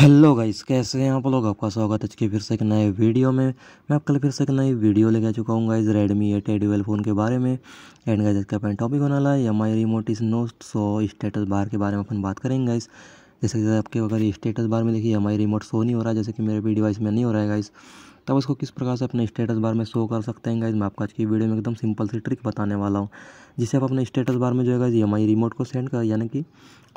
hello guys कैसे हैं आप लोग आपका स्वागत है आज के फिर से एक नए वीडियो में मैं आपके लिए फिर से एक नई वीडियो लेके आ चुका हूँ guys Redmi eight A dual phone के बारे में एंड गाइस इसका अपना टॉपिक होने वाला है M I remote is not so status bar के बारे में अपन बात करेंगे गाइस जैसे जैसे आपके अगर स्टेटस बार में देखिए हमारी रिमोट शो नहीं हो रहा है जैसे कि मेरे भी डिवाइस में नहीं हो रहा है गाइस तब उसको किस प्रकार से अपने स्टेटस बार में शो कर सकते हैं गाइज मैं आपको आज की वीडियो में एकदम सिंपल सी ट्रिक बताने वाला हूँ जिसे आप अपने स्टेटस बार में जो है गाइज हमारी रिमोट को सेंड कर यानी कि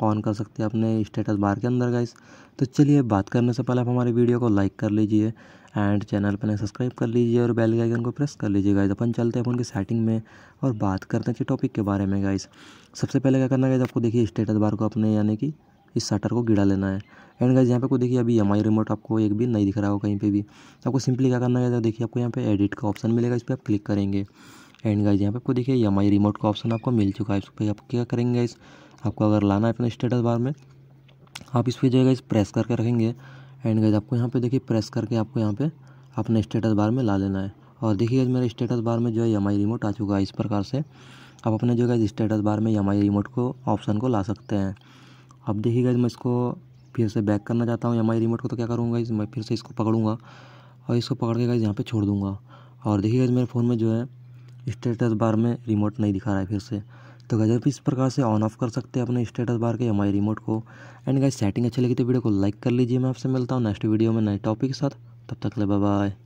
ऑन कर सकते हैं अपने स्टेटस बार के अंदर गाइज तो चलिए बात करने से पहले आप हमारे वीडियो को लाइक कर लीजिए एंड चैनल पर सब्सक्राइब कर लीजिए और बेल के आइकन को प्रेस कर लीजिए गाइज अपन चलते हैं फोन की सेटिंग में और बात करते हैं कि टॉपिक के बारे में गाइज सबसे पहले क्या करना गाइज आपको देखिए स्टेटस बार को अपने यानी कि इस शटर को गिरा लेना है एंड गाइज यहाँ पे को देखिए अभी एम रिमोट आपको एक भी नहीं दिख रहा हो कहीं पे भी आपको सिंपली क्या करना है तो देखिए आपको यहाँ पे एडिट का ऑप्शन मिलेगा इस पर आप क्लिक करेंगे एंड गाइज यहाँ पे आपको देखिए एम रिमोट का ऑप्शन आपको मिल चुका है इस पर आप क्या करेंगे इस आपको अगर लाना है अपने स्टेटस बार में आप इस पर जो है इस प्रेस करके रखेंगे एंड गाइज आपको यहाँ पे देखिए प्रेस करके आपको यहाँ पे अपने स्टेटस बार में ला लेना है और देखिए गाइज मेरे स्टेटस बार में जो है एम रिमोट आ चुका है इस प्रकार से आप अपने जो है स्टेटस बार में एम रिमोट को ऑप्शन को ला सकते हैं अब देखिए गाइज मैं इसको फिर से बैक करना चाहता हूँ एम आई रिमोट को तो क्या करूँगा इस मैं फिर से इसको पकड़ूंगा और इसको पकड़ के गाइज यहाँ पे छोड़ दूँगा और देखिए गाइज मेरे फ़ोन में जो है स्टेटस बार में रिमोट नहीं दिखा रहा है फिर से तो गजब इस प्रकार से ऑन ऑफ कर सकते हैं अपने स्टेटस बार के माई रिमोट को एंड गाइज सेटिंग अच्छी लगी तो वीडियो को लाइक कर लीजिए मैं आपसे मिलता हूँ नेक्स्ट वीडियो में नए टॉपिक के साथ तब तक ले बाय